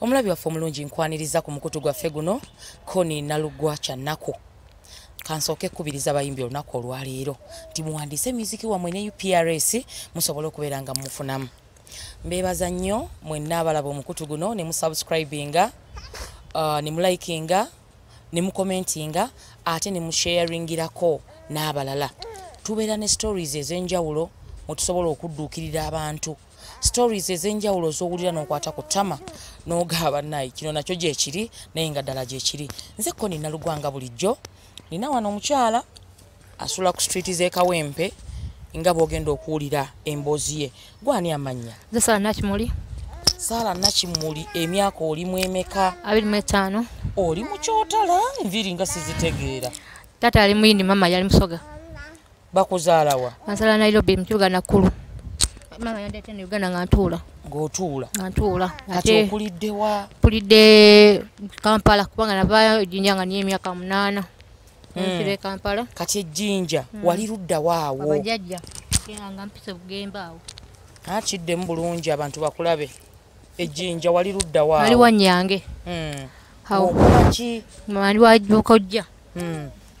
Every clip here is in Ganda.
omulabi waffe omulungi nkwaniriza ku mukutu gwaffe guno koni nalugwa kyannaku kansooke kkubiriza abayimbi olunaku olwaleero nti muwandiise miziki wamwe ne uprs musobole okubeera nga mufunamu mbeebaza nnyo mwenna abalaba omukutu guno ne musubscribinga uh, ne mulikinga ne mukomentinga ate ne musheyaringirako n'abalala tubeera ne stories ez'enjawulo mwetusobola okudduukirira abantu stories ez'enjawulo z'owulira n'okwata ku ttama n'ogaba naye kino nakyo gyekiri naye nga ddala gyekiri nze ko nina lugwanga bulijjo nina wano omukyala asula ku street z'ekawempe nga bwogenda okuwulira emboozi ye gwani amannya nze saala nakimuli saala nakimuli emyaka olimu emeka abirimuetaano oli mukyotala enviiri nga sizitegeera taata ali muyindi mama yali musoga bakuzaalawa bansala nairobi mukibuga nakulu maama yandete ne uganda nga ntuula ngaotuula ngantuula ate okuliddewa mpulidde kampala kubanga navayo ejjinja nga niyo emyaka munaana hmm. nsire kampala kati ejjinja hmm. wali luddawaawo abajajja nga mpisa bugemba awo akiddemu bulungi abantu bakulabe ejjinja wali luddawaawo wali wanyange awo hmm. ki wali wajuka ojja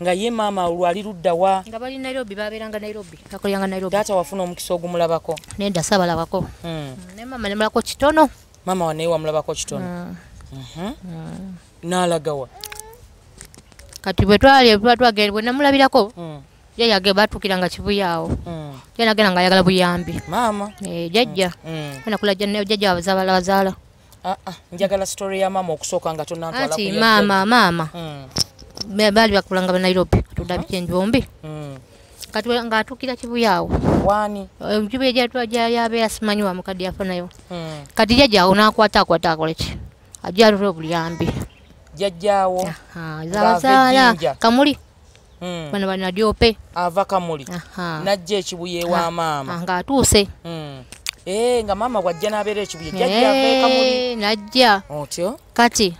nga ye maama olwali luddawa nga bali nairobi baberanga nairobi bakoleranga nairobi data wafuna omukisa ogumulabako nenda sabalabako hmm. hmm, ne maama nemulako kitono maama wa naye wamulabako kitono hmm. mhm. nalagawa kati bwetwali batwagere bwenamulabirako yeyage batukira nga kibuyaawo yenagenda nga ayagala buyambi maama eh, jajja nakulajajja abazaala bazaala ah, ah, njagala story ya maama okusooka nga tonantimaama maama bali bakulanga banairobi tudabike enjombi hmm. ngaatukira kibuyawo enjuba eh, ejyatajayaba yasimanyi wamukadde yafa nayo hmm. kati jajawo nakwata akwata akoleki ajaatura obuyambi jajawo zabazaala kamuli hmm. bano banadyope ava kamuli najja ekibuye wa maama ngaatuuse eh, nga maama bwajja nabeera ekibuye e eh, najja otyo kati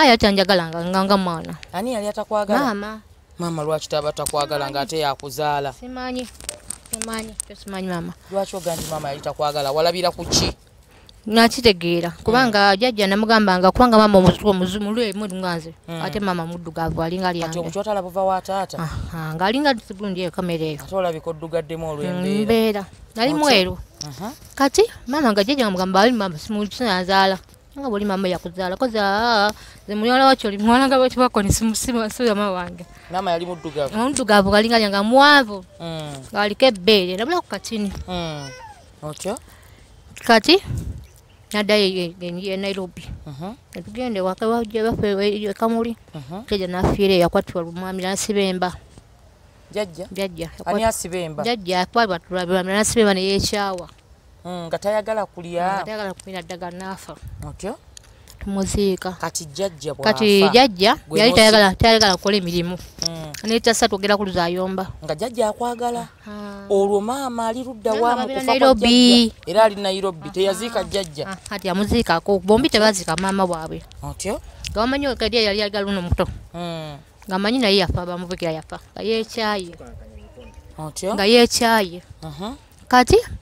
ayatanjagalanga nganga mwana ani yali atakwagalamama mama lwaki taba takwagala nga ate yakuzaala simanyi simanyi kyosimanyi mama lwaki oga nti mama yali takwagala walabira ku ki nakitegeera kubanga hmm. jajja namugambanga kubanga mama omuzumulmunanze hmm. ate mama muddugavu alinga lyanomukyotalabuvawataata ngaalinga sigundiyokamere eyo ate olabika oddugaddemu olwembeera nali mweru uh-huh. kati mama nga jajja namugamba ali mama simuzanzaala nga buli mama yakuzaala kozaa nze muwala wakyo oli muwala nga bwetu bakonesimusimasuyama wange mama yali muddugavu omuddugavu galinga lyanga muwaavu ngaaliko mm. ebbeere nabulaku katini mm. otyo kati naddayo e nairobi netugende mm-hmm. wakewaebaffeekamuli mm-hmm. jajja nafiireyo yakwatibwa lumwami nasibemba jajja jajja jajja akwabatulabiramira nasibemba neyekyawa Hmm, nga tayagala kulya hmm, tayagala kumira ddagala nafa otyo muziika kati jjajja kati jjajja yali tayagala tayagala kukola emirimu hmm. neitasa twogera ku luzayomba nga jjajja akwagala olwo maama ali ludda wamukufanairobi era ali nairobi teyaziika jjajja ati amuziikako bombi tebaziika maama bwabwe otyo nga wamanyi kadi yali yagala uno muto nga manyi naye yafa bamubegera yafa nga yekyaye otyo nga yekyaye uh-huh. kati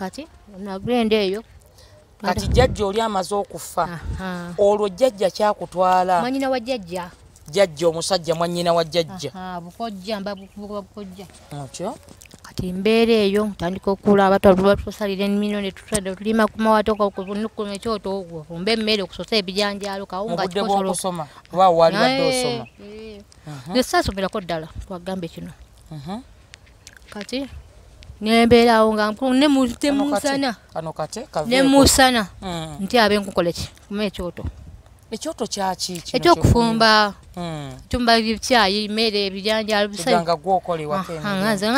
kati nagenda eyo kati jajja oli amaze okufa olwo jajja kyakutwala mwanyina wa jajja jajja omusajja mwanyina wa jajja bukojja mbabukuba bukojja otyo kati mbeera eyo ntandika okulaba tusalira emino netutada tulima kumawatokanukuma ekyoto ogwo mbe emmere okusosa ebijanjalo kawungaobwokusoma lwawo wali wadde osoma mhm. nesasomerako ddala twagambe kino mhm. kati nemberawo nga nemusana nemusana hmm. nti abe nkukoleki kuma ekyoto ekyoto kyaki ekyokufumba tumba hmm. bicyayi mmere ebijanjaanga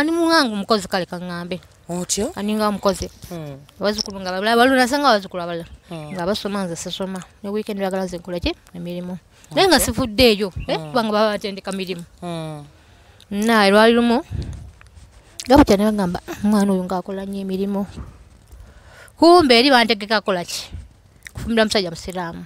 nimuwanga omukozi kale kaŋambe otyo aninga omukozi hmm. abazukulu nga babala balunasanga abazukulu abalala nga basoma nze sasoma newiikend agala nze nkolaki emirimu naye nga sifuddeeyo eh? kubanga baba batendeka mirimu na lwali lumu nga bwe kyane bagamba omwana oyo ngaakola nyo emirimu kumbe eri bantegeka kolaki kufumira musajja musiraamu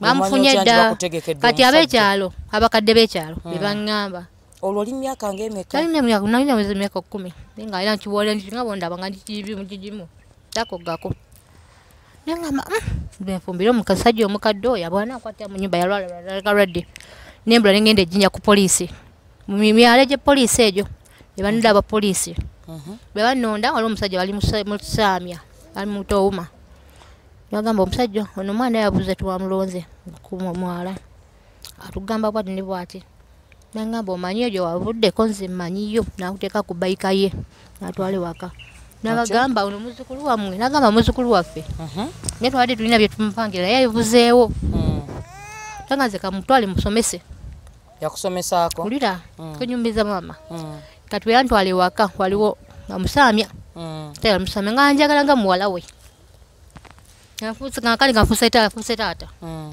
bamufunye dda kati abekyalo abakadde bekyalo bebaŋŋamba olwoolimyaka ngaemeka myaka kumi nayeaiwoaiimu takogako nagamba benfumbire omusajja omukadde oyo abwanakwatira mu nyumba yalwalalwadde nembula negenda ejinja ku poliisi mu myala egyepoliisi egyo nebanda abapolisi mhm. bebanonda waliwo omusajja bali mukisamya bali mutouma nibagamba omusajja ono omwana yabuze tuwamulonze kumwala atugamba bwati ni bwati nagamba omanyiyo gyewavuddeko nze manyiyo nakuteeka ku bayika ye natwale waka nabagamba ono muzukulu wamwe nagamba muzukulu waffe mhm. naye twabadde tulina byetumupangira naye ayibuzeewo aganze mm. kamutwale musomese yakusomesaako ulira kunyumbiza mm. maama mm. katubera ntwale waka waliwo amusamya mm. tamusamya nga njagala nga muwalawe kali gafuse taata mm.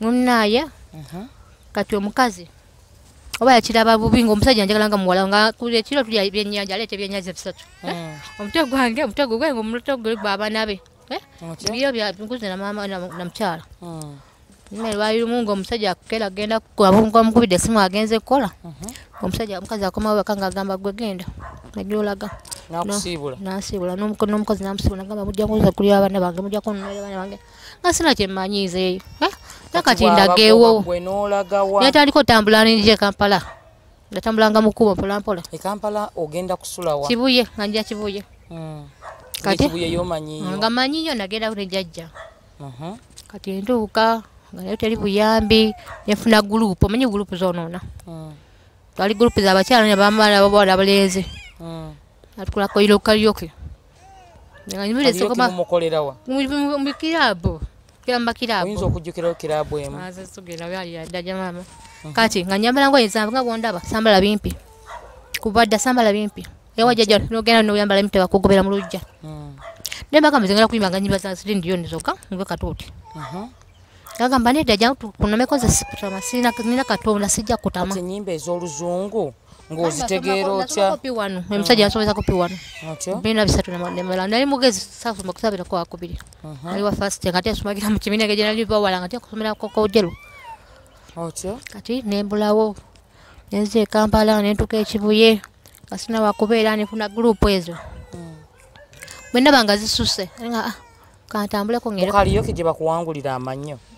munaye uh-huh. kati omukazi oba yakiraba bubi nga omusajja njagala nga muwalawe nga ekiro tulya byenyanja aleeta ebyenyanja bisatu eh? mm. omute gwange omutego gwe nga omuloto gulegwa abaanabe eh? biro byanguze namukyala mmere bayirumu nga omusajja akukera agenda kkuba bunga mukubidde esimu agenze kukola omusajja omukazi akomawoweka ngaagamba gwegenda najolaga nasibula nomukozi namusibula nagamba mujjakuza kuly abaana bange mujjakunnabaana bange nga sina kyemmanyizeeyo nakati ndagewo natandika otambula ninje kampala natambulanga mukubo mpolampola e kibuye nga nja kibuye hmm. nga manyiyo nagendako nejajja kati mhm. ntuuka nga nayo teri buyambi nefuna gulupu omanyi gulupu zonoona hmm. twali gurupu zabakyala nbamaaabawala abalenzi natukola koyira okukaryoke mukirabu kati nga nyambala ngoyezanga bondaba sambala bimpi kubadda sambala bimpi ewajaja nogenda noyambala mi tebakugobera mu lujja hmm. nembagamba zengera kuyimanga nyimba zasirindiyoni zoka nve katuuti mhm. yagamba nedda jankunomeko nze sikutama sinina katonda sijja kutama enyimba ezoluzungu ngaozitegeera otyaano emusajja yansomeza kopi wano bina bisatu nmala nali mugezi sasoma kusabirako wakubiri ali wa fast mm. nga ti asomagira ah, mu kibinage jenalibawala nga ti akusomerakokojeru otyo kati nembulawo nenza ekampala nentuka ekibuye nga sina wakubeera nefuna gurupu ezo bwenabanga zisuse kantambuleko ngeokaliyo kijebakuwangulira amanyo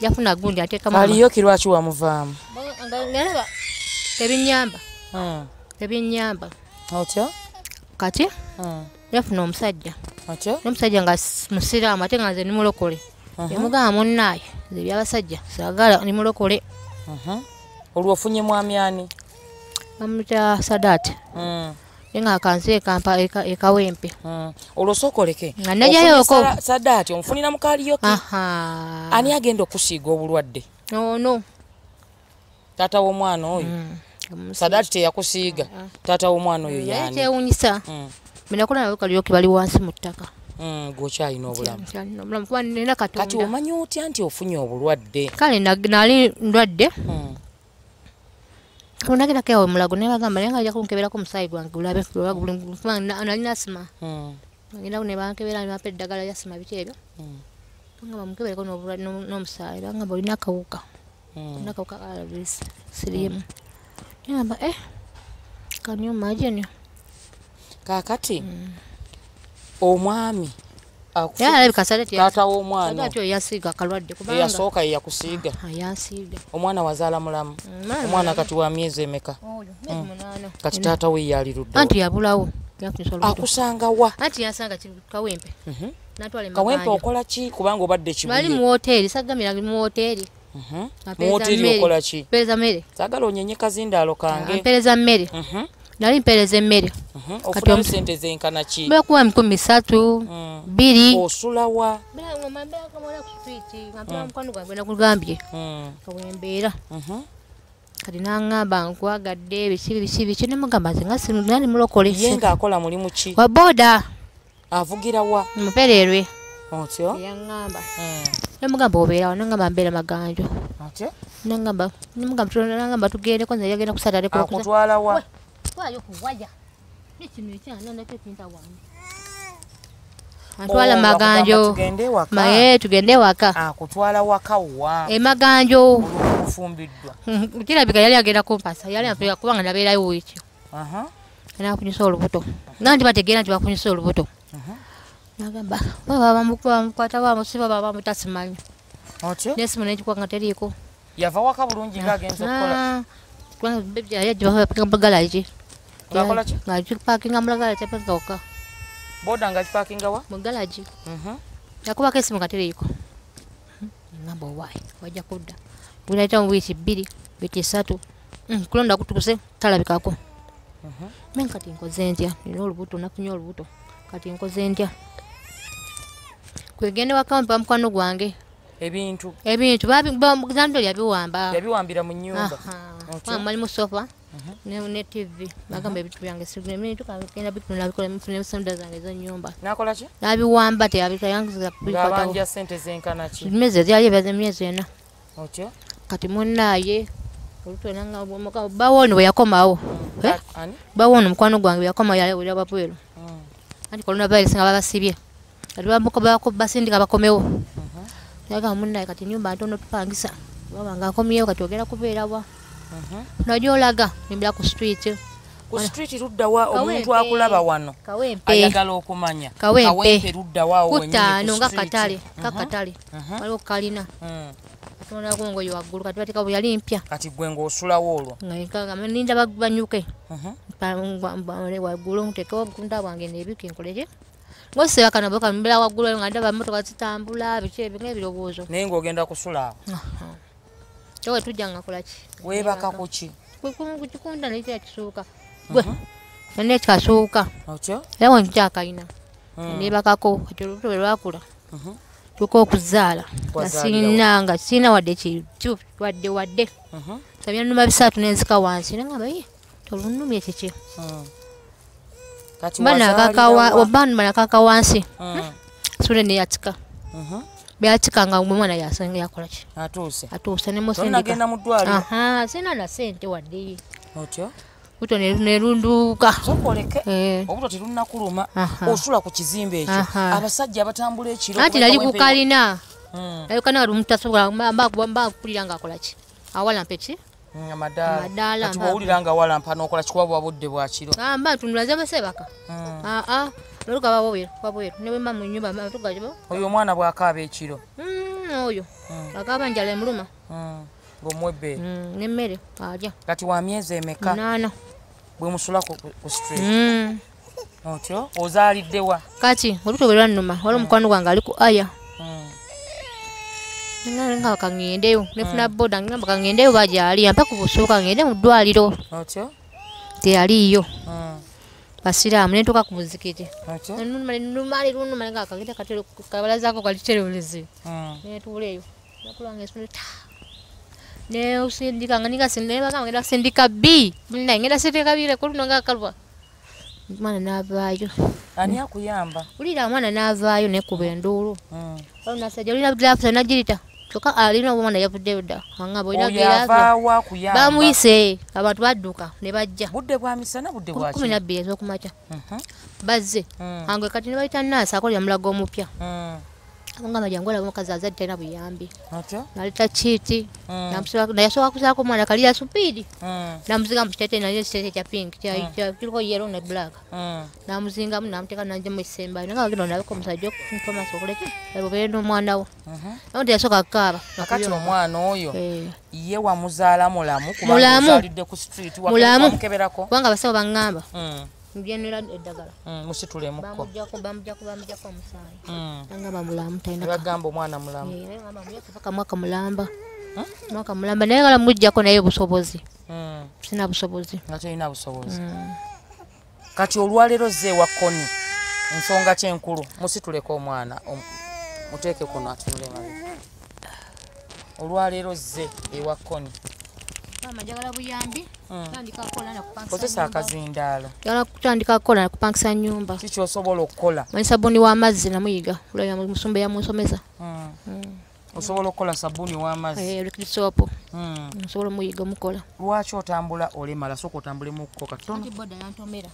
yafuna gundi atekaaliyokirwaki wamuvaamu tebinyamba hmm. tebinyamba otyo kati hmm. yafuna omusajja otyo nomusajja nga musiraamu ate nga nze nimulokole emugamba uh-huh. munaayo nze byabasajja sagala nimulokole uh-huh. olwofunye mwamyani bamuta sadaati hmm. inga kansi kampa eka eka wempi mm. olosoko leke nganya yayo ko sadati omfunira mukali yoki aha ani agenda kusiga obulwadde no no tata wo mwana oyo mm. sadati te yakusiga mm. tata wo mwana oyo yani yete unisa mm. mina kula nawe kali yoki bali wansi mutaka mm gocha ino bulamu chano mlamu kwa nina katonda kati omanyo uti anti ofunya obulwadde kale nali ndwadde mm. kunakitake omulago nebagamba naye ngaja kunkebera ku musayi gwange gulabenalina asima agenda nebankebera nebapa eddagala lyasima bity ebyo bagamba mukebereko nomusayi bagamba olina akawuka olina akawuka arvis sirimu nagamba e kanyo magenyo kakati omwami taata womwana eyasooka yeyakusiiga ah, omwana wazaala mulamu omwana kati wa myezi emeka mm. kati taata we yaliruddeakusangawakawempe mhm. okola ki kubanga obadde kiwoteri mwoteri okolaki sagala onyenye kazindaalo kange mpereza mhm. mmere nali mpeereza emmere mhm. kati bakuwa mikumi satu biri kugambye kawembeera kati naŋamba nkwagadde bisi bisi biki nemugamba zinga sinali mulokolenakola mulimuki waboda avugira wa mupereerwe otyo yaŋamba mm. nemugamba obeerawo nagamba mbeera maganjo otyo nagamba nemugamba nagamba tugendeko nzayagenda kusatalekotwalawa Antwala maganjo. Maye tugende waka. Ah, kutwala waka wa. E maganjo. Kufumbidwa. Kila bika yali agenda kumpasa. Yali apiga kubanga nabera iwo ichi. Aha. Na kunyisa olubuto. Nandi bategera ndi bakunyisa olubuto. Aha. Nagamba. Baba bamukwa mukwata wa musiba baba mutasimanya. Ocho. Nesimu nechi kwanga teriko. Yava waka bulungi ngagenza okola. Kwanga bebya yaji bakapiga mbagala ichi. Aha. Nakolaki? Ngaji parkinga mulaga ya chepe zoka. Boda ngaji parkinga wa? Mugalaji. Mhm. Yakuba kesi mukatire iko. Namba why? Waja kuda. Buna ita mwisi bidi, biti satu. Mhm. Kulonda kutukuse talabikako. Mhm. Mimi kati nkoze ndia, nino olubuto nafunya olubuto. Kati nkoze ndia. Kwegende wakampa mkwano gwange. Ebintu. Ebintu babi bwa mugandoli abiwamba. Yabiwambira mu nyumba. Aha. Mama ni musofa. netivi bagamba mhm. ebintu byange sigenda bitunula nensonda zange zenyumba nakolaki nabiwamba tyabikaymezi zyalibazemyezi ena otyo kati munaye bawoni bweyakomawo mm. eh? bawoni omukwano gwange weyakomawoyawabweru mm. anti kolunabairisi nga babasibye kati basindika bakomewo mhm. aga munaye kati nyumba ntono tupangisa wabanga akomyewo kati ogenda kubeerawa nojolaga nyimbira ku street kutaano nga katale kakatale mhm. mhm. waliwo kalina mm. nagongoyo waggulu kati batekao yali mpya kati gwengaosulawo olwo ninda banyuke mhm. waggulu ntekewo obutunda bwange nebiki nkoleki ngosebakanabkambeera waggulu nga ndaba motoka zitambula biki ebinga ebirobozo naye ngaogenda kusulaawo tewe tujanga kulaki webaka kuki kikunda naiza kisuuka gwe mhm. nane kikasuuka otyo era wenkija akalina mm. nebakako ati olubuto bwe lwakula mhm. tuka okuzaala nasinanga sirina wadde kitu wadde wadde mhm. sabya numa bisatu nenzika wansi nangabaye tolunumye mm. kiki banakaka wansi mm. sule neyatika byakikanga omwana yakolaki atuuse nemusindiagenda mudwali sina na sente wadde otyo buto nelunduuka okoleke eh. obuto telunakuluma osula ku kizimbe ekyo abasajja abatambula ekiro anti nali kukalina hmm. ayokana mutasobolambakulira ngaakolaki awalampeki madaalaatiwowulira nga walampa nokolakikuba bwabudde bwakiro mba ah, tunulaze basebaka hmm. ah, ah. oyo mwana bwakaba ekiro mm, oyo mm. akaba njala emuluma mm, ngaomwebbe nemmere alya kati wa myezi emeka bwemusulako ku stret otyo ozaliddewa kati olutu bwe lwanuma wali omukwano gwange ali ku aya nga kangendeyo nefuna boda ngamba kangendeyo bajali ampa ku busuuka ngende mu ddwaliro otyo teyaliyo basiramu netuka kumuzikiti nmalnmalnmalkabalazako kalitereulizi netuleyo nsindikaasindika b ngenda sindika birekulunongakalwa mwana navayo aniakuyamba ulira mwana navayo nekuba enduulu nasajja olina blafusa najirita kyokka alina ah, obumwana yavudde dda abamuyise abantu badduka nebajjakumi nabiri ezokumaca mhm. bazze mm. ange kati nebaita naasi akolera mulaga omupya mm. ngamba jangu alabona kazaazadi tena buyambi naleta chiti mm. na na kiti nayasoka kusaako mwana kalia supidi mm. na yasupidi namuzinga na naye ekitete cha pink cha mm. cha mm. kiriko yero na black mm. na na na kwa namuzingamu namuteeka nanjemu esembayo nanga genda nabeko wa okumfamasi okuleka obere n'omwanawo nawo teyasooka kukaaba akati omwana oyo eh. ye wamuzaala mulamu mulamu kubanga abasawo baŋŋamba mubyanira eddagala musitulemukobamulamutbagamba mm, mm. omwana mulambaka eh, mwaka mulamba mwaka mulamba naye gala mujjako naye obusobozi mm. sina busobozi nga tolina busobozi kati olwaleero zeewakoni ensonga kyenkulu musituleko omwana um, muteeke kuno atunulema olwaleero ze ewakoni Hmm. kozesa akazindaala njagala kutandika kukola nakupangisa nyumba kikyosobola okukola manyi sabuuni w'amazzi namuyiga musumba yamusomesa hmm. hmm. osobola okukola sabuuni w'amazzisop eh, nsobola mm, omuyiga omukola lwaki otambula olemala sooka otambulemu okukoka kitonoboda yantomera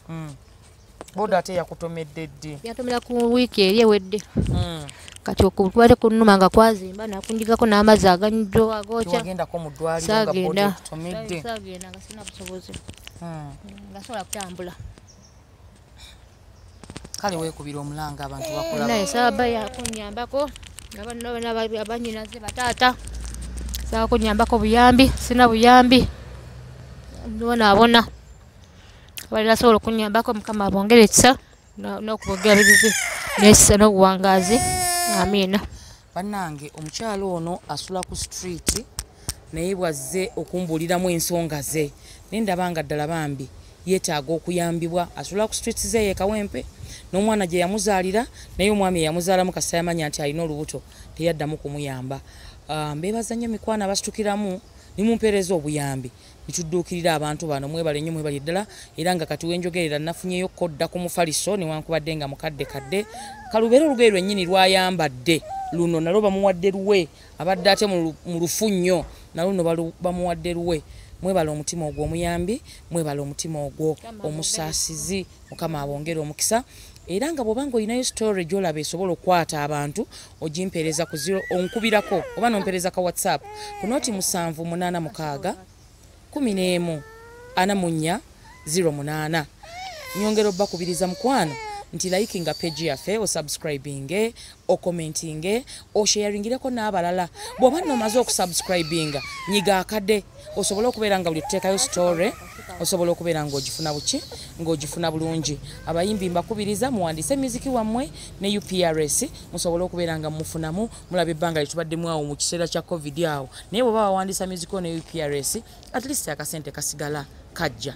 boda ate yakutomedde ddi yatomera ku wiiki eri ewedde hmm. kati okubale kunuma nga kwazimba nakunjigako n'amazzi aganyiddwa agokyagendako muddwaliagendaagendanasinabusobozi hmm. ngasobola kutambula kale wekubira omulanga abantu eh, bakolanaye saba yakunyambako abanyinaze bataata saba kunyambako buyambi sina buyambi nibonaabona abalala asobola okunyambako mukama abongere ekisa nokubogera bibibi nekisa nobuwangazi amina banange omukyalo ono asula ku street naye bwazze okumbuliramu ensonga ze naye ndabanga ddala bambi yetaaga okuyambibwa asula ku street ze yekawempe n'omwana gye yamuzaalira naye omwami eyamuzaalamu kasita yamanya nti alina olubuto teyaddamu kumuyamba ah, mbebazanyo mikwano abasitukiramu nimumpereza obuyambi nituduukirira abantu bano mwebale nyo mwebali ddala era nga kati wenjogerera nafunyeyo kodda ku mufaliso newankubadde nga mukadde kadde kalubeera olugeri lwennyini lwayambadde luno nalwo bamuwadde luwe abadde ate mu lufu nnyo naluno bamuwadde luwe mwebala omutima ogwo omuyambi mwebala omutima ogwo omusaasizi mukama abongere omukisa era nga bwobanga olinayo story gyolaba esobola okukwata abantu ogimpeereza ku ziro onkubirako oba nompeereza ka whatsapp ku nooti musanvu munaana mukaaga kumi n'emu ana munnya ziro munaana nyongera obakubiriza mukwano nti likinga page yaffe osubscribinge okomentinge osheyaringireko n'abalala bw'oba nomaze okusubscribinga nyiga akadde osobole okubeera nga buli tuteekayo story osobola okubeera ngaogifuna buki ngaogifuna bulungi abayimbi mbakubiriza muwandise miziki wammwe ne uprs musobole okubeera nga mufunamu mulaba ebbanga litubaddemu awo mu kiseera kya covid awo naye bwe baba wandisa miziki ne uprs at least akasente kasigala kajja